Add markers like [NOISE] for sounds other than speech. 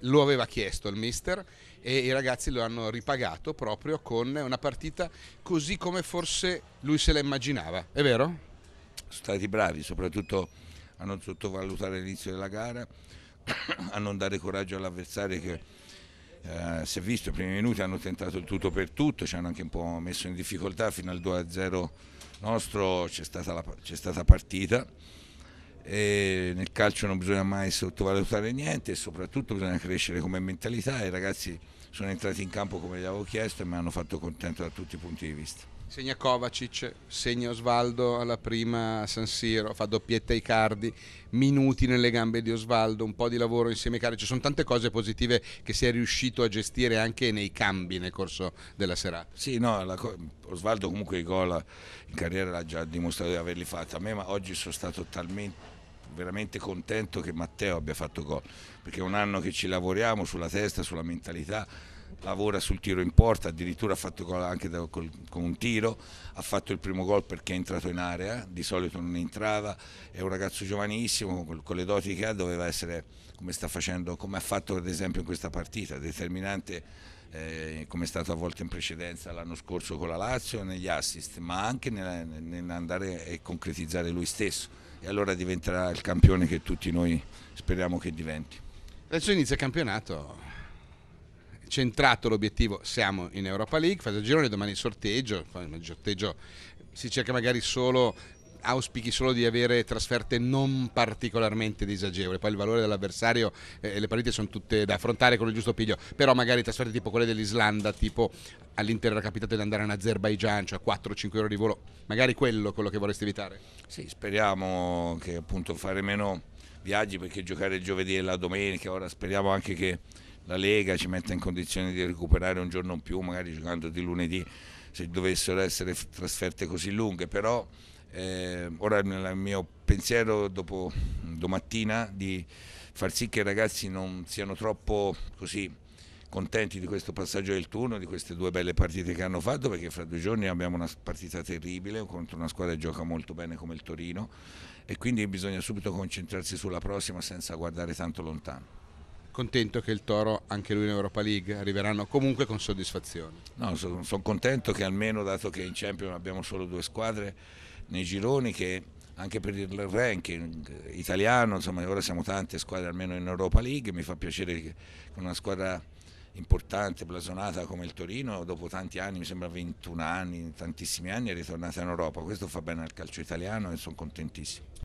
lo aveva chiesto il mister e i ragazzi lo hanno ripagato proprio con una partita così come forse lui se la immaginava, è vero? Sono stati bravi soprattutto a non sottovalutare l'inizio della gara, [COUGHS] a non dare coraggio all'avversario che eh, si è visto, i primi minuti hanno tentato il tutto per tutto, ci hanno anche un po' messo in difficoltà fino al 2-0 nostro, c'è stata, c'è stata partita e nel calcio non bisogna mai sottovalutare niente e soprattutto bisogna crescere come mentalità i ragazzi sono entrati in campo come gli avevo chiesto e mi hanno fatto contento da tutti i punti di vista. Segna Kovacic, segna Osvaldo alla prima San Siro, fa doppietta ai cardi minuti nelle gambe di Osvaldo, un po' di lavoro insieme ai Cardi, ci sono tante cose positive che si è riuscito a gestire anche nei cambi nel corso della serata. Sì, no, la, Osvaldo comunque i gol in carriera l'ha già dimostrato di averli fatti, a me ma oggi sono stato talmente veramente contento che Matteo abbia fatto gol, perché è un anno che ci lavoriamo sulla testa, sulla mentalità, lavora sul tiro in porta, addirittura ha fatto gol anche da, col, con un tiro, ha fatto il primo gol perché è entrato in area, di solito non entrava, è un ragazzo giovanissimo, con, con le doti che ha doveva essere, come sta facendo, come ha fatto ad esempio in questa partita, determinante eh, come è stato a volte in precedenza l'anno scorso con la Lazio, negli assist, ma anche nell'andare nel e concretizzare lui stesso. E allora diventerà il campione che tutti noi speriamo che diventi. Adesso inizia il campionato. Centrato l'obiettivo, siamo in Europa League, fase a girone, domani il sorteggio, il sorteggio si cerca magari solo auspichi solo di avere trasferte non particolarmente disagevoli, poi il valore dell'avversario eh, le partite sono tutte da affrontare con il giusto piglio, però magari trasferte tipo quelle dell'Islanda, tipo all'Inter era capitato di andare in Azerbaijan, cioè 4-5 ore di volo, magari quello quello che vorresti evitare? Sì, speriamo che appunto fare meno viaggi perché giocare il giovedì e la domenica, ora speriamo anche che la Lega ci metta in condizione di recuperare un giorno in più, magari giocando di lunedì se dovessero essere trasferte così lunghe, però eh, ora nel mio pensiero dopo domattina di far sì che i ragazzi non siano troppo così contenti di questo passaggio del turno, di queste due belle partite che hanno fatto, perché fra due giorni abbiamo una partita terribile contro una squadra che gioca molto bene come il Torino e quindi bisogna subito concentrarsi sulla prossima senza guardare tanto lontano. Contento che il Toro, anche lui in Europa League, arriveranno comunque con soddisfazione? No, sono son contento che almeno, dato che in Champions abbiamo solo due squadre, nei gironi che anche per il ranking eh, italiano, insomma ora siamo tante squadre almeno in Europa League, mi fa piacere che una squadra importante, blasonata come il Torino, dopo tanti anni, mi sembra 21 anni, tantissimi anni, è ritornata in Europa, questo fa bene al calcio italiano e sono contentissimo.